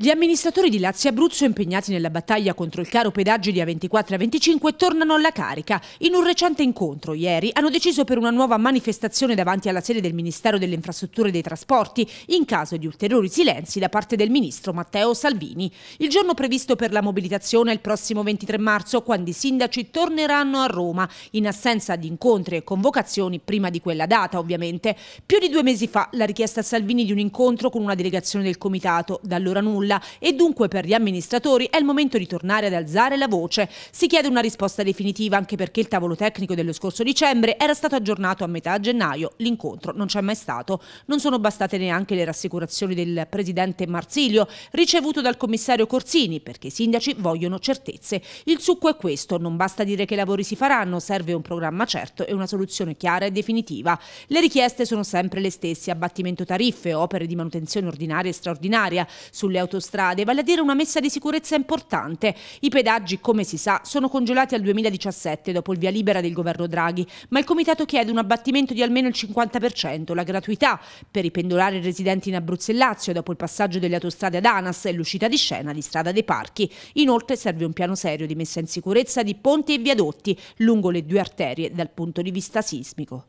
Gli amministratori di Lazio e Abruzzo impegnati nella battaglia contro il caro di a 24 e 25 tornano alla carica. In un recente incontro ieri hanno deciso per una nuova manifestazione davanti alla sede del Ministero delle Infrastrutture e dei Trasporti in caso di ulteriori silenzi da parte del ministro Matteo Salvini. Il giorno previsto per la mobilitazione è il prossimo 23 marzo quando i sindaci torneranno a Roma in assenza di incontri e convocazioni prima di quella data ovviamente. Più di due mesi fa la richiesta a Salvini di un incontro con una delegazione del comitato, da allora nulla nulla e dunque per gli amministratori è il momento di tornare ad alzare la voce. Si chiede una risposta definitiva anche perché il tavolo tecnico dello scorso dicembre era stato aggiornato a metà gennaio, l'incontro non c'è mai stato. Non sono bastate neanche le rassicurazioni del presidente Marsilio ricevuto dal commissario Corsini perché i sindaci vogliono certezze. Il succo è questo, non basta dire che i lavori si faranno, serve un programma certo e una soluzione chiara e definitiva. Le richieste sono sempre le stesse, abbattimento tariffe, opere di manutenzione ordinaria e straordinaria, sulle auto autostrade, vale a dire una messa di sicurezza importante. I pedaggi, come si sa, sono congelati al 2017 dopo il via libera del governo Draghi, ma il comitato chiede un abbattimento di almeno il 50%, la gratuità per i pendolari residenti in Abruzzo e Lazio dopo il passaggio delle autostrade ad Anas e l'uscita di scena di Strada dei Parchi. Inoltre serve un piano serio di messa in sicurezza di ponti e viadotti lungo le due arterie dal punto di vista sismico.